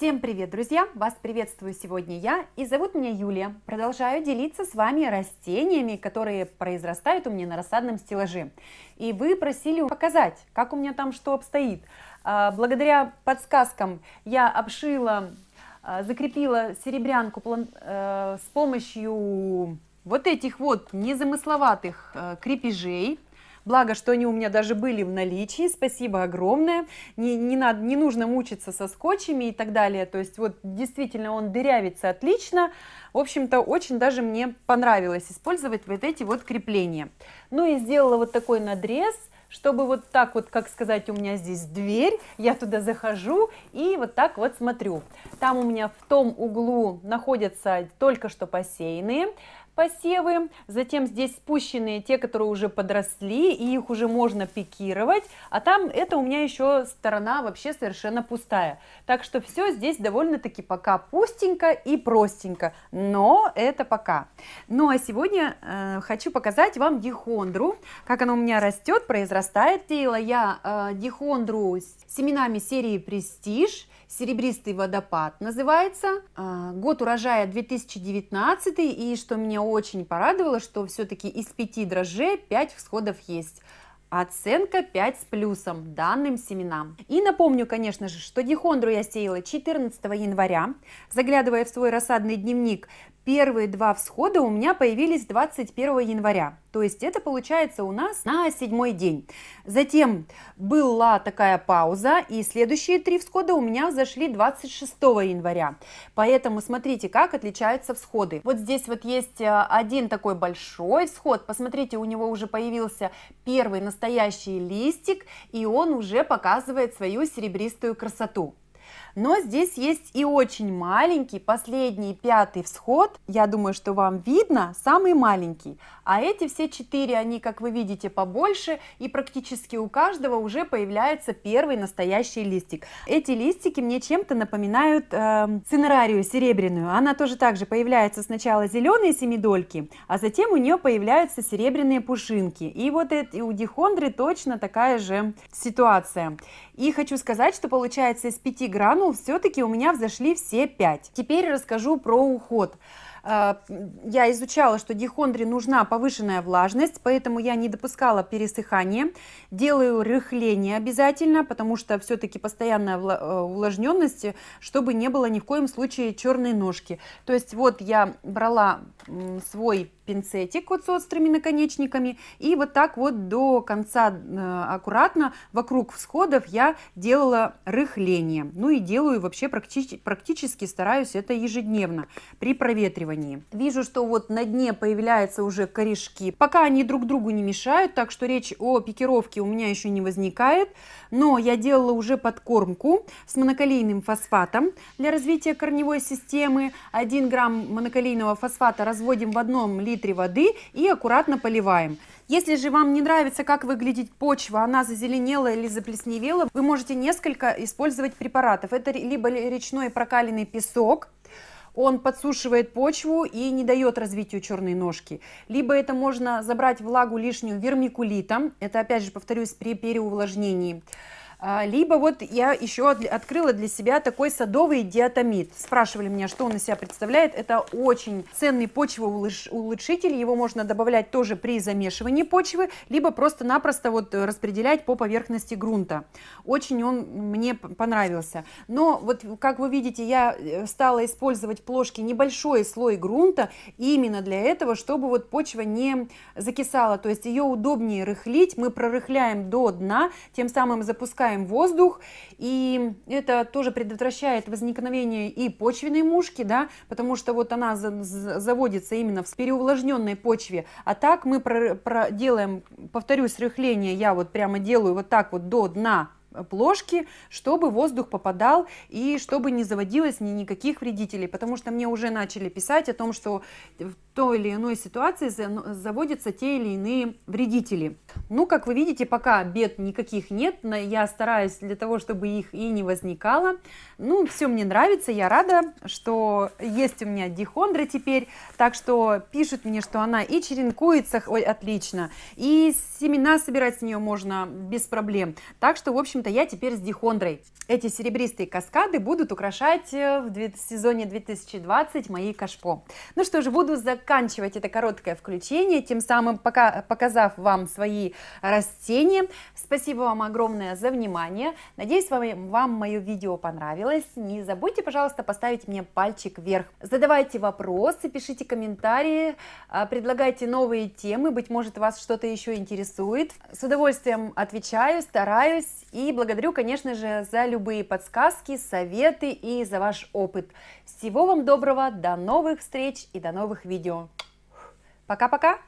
Всем привет, друзья! Вас приветствую сегодня я, и зовут меня Юлия. Продолжаю делиться с вами растениями, которые произрастают у меня на рассадном стеллаже. И вы просили показать, как у меня там что обстоит. А, благодаря подсказкам я обшила, а, закрепила серебрянку э, с помощью вот этих вот незамысловатых э, крепежей. Благо, что они у меня даже были в наличии. Спасибо огромное. Не, не, надо, не нужно мучиться со скотчами и так далее. То есть вот действительно он дырявится отлично. В общем-то, очень даже мне понравилось использовать вот эти вот крепления. Ну и сделала вот такой надрез чтобы вот так вот, как сказать, у меня здесь дверь, я туда захожу и вот так вот смотрю. Там у меня в том углу находятся только что посеянные, посевы, затем здесь спущенные те, которые уже подросли, и их уже можно пикировать, а там это у меня еще сторона вообще совершенно пустая. Так что все здесь довольно-таки пока пустенько и простенько, но это пока. Ну а сегодня э, хочу показать вам дихондру, как она у меня растет, произрастает. Тело я э, дихондру с семенами серии Престиж, «Серебристый водопад» называется. А, год урожая 2019, и что меня очень порадовало, что все-таки из пяти дрожжей 5 всходов есть. Оценка 5 с плюсом данным семенам. И напомню, конечно же, что дихондру я сеяла 14 января. Заглядывая в свой рассадный дневник, Первые два всхода у меня появились 21 января, то есть это получается у нас на седьмой день. Затем была такая пауза, и следующие три всхода у меня зашли 26 января. Поэтому смотрите, как отличаются всходы. Вот здесь вот есть э, один такой большой всход, посмотрите, у него уже появился первый настоящий листик, и он уже показывает свою серебристую красоту. Но здесь есть и очень маленький, последний, пятый всход. Я думаю, что вам видно, самый маленький. А эти все четыре, они, как вы видите, побольше, и практически у каждого уже появляется первый настоящий листик. Эти листики мне чем-то напоминают э, цинерарию серебряную. Она тоже также появляется сначала зеленые семидольки, а затем у нее появляются серебряные пушинки. И вот эти у дихондры точно такая же ситуация. И хочу сказать, что получается из 5 гранул все-таки у меня взошли все 5. Теперь расскажу про уход. А, я изучала, что дихондре нужна повышенная влажность, поэтому я не допускала пересыхания. Делаю рыхление обязательно, потому что все-таки постоянная э, увлажненность, чтобы не было ни в коем случае черной ножки. То есть вот я брала свой пинцетик вот с острыми наконечниками и вот так вот до конца э, аккуратно вокруг всходов я делала рыхление. Ну и делаю вообще практически, практически стараюсь это ежедневно при проветривании высушивании. Вижу, что вот на дне появляются уже корешки. Пока они друг другу не мешают, так что речь о пикировке у меня еще не возникает. Но я делала уже подкормку с монокалийным фосфатом для развития корневой системы. 1 грамм монокалийного фосфата разводим в одном литре воды и аккуратно поливаем. Если же вам не нравится, как выглядит почва, она зазеленела или заплесневела, вы можете несколько использовать препаратов. Это либо речной прокаленный песок, он подсушивает почву и не дает развитию черной ножки. Либо это можно забрать влагу лишнюю вермикулитом, это опять же, повторюсь, при переувлажнении. А, либо вот я еще открыла для себя такой садовый диатомит. Спрашивали меня, что он из себя представляет. Это очень ценный почвоулучшитель. Его можно добавлять тоже при замешивании почвы, либо просто-напросто вот распределять по поверхности грунта. Очень он мне понравился. Но вот, как вы видите, я э, стала использовать в небольшой слой грунта именно для этого, чтобы вот почва не закисала. То есть ее удобнее рыхлить. Мы прорыхляем до дна, тем самым запускаем выпускаем воздух, и это тоже предотвращает возникновение и почвенной мушки, да, потому что вот она заводится именно в переувлажненной почве, а так мы про, про делаем, повторюсь, рыхление я вот прямо делаю вот так вот до дна плошки, чтобы воздух попадал и чтобы не заводилось ни никаких вредителей, потому что мне уже начали писать о том, что в той или иной ситуации ну, заводятся те или иные вредители. Ну, как вы видите, пока бед никаких нет, но я стараюсь для того, чтобы их и не возникало. Ну, все мне нравится, я рада, что есть у меня дихондра теперь, так что пишут мне, что она и черенкуется, ой, отлично, и семена собирать с нее можно без проблем. Так что, в общем, общем-то, я теперь с дихондрой. Эти серебристые каскады будут украшать э, в сезоне 2020 мои кашпо. Ну что же, буду заканчивать это короткое включение, тем самым пока, показав вам свои растения. Спасибо вам огромное за внимание. Надеюсь, вам, вам мое видео понравилось. Не забудьте, пожалуйста, поставить мне пальчик вверх. Задавайте вопросы, пишите комментарии, а, предлагайте новые темы, быть может, вас что-то еще интересует. С удовольствием отвечаю, стараюсь и благодарю, конечно же, за любые подсказки, советы и за ваш опыт. Всего вам доброго, до новых встреч и до новых видео. Пока-пока!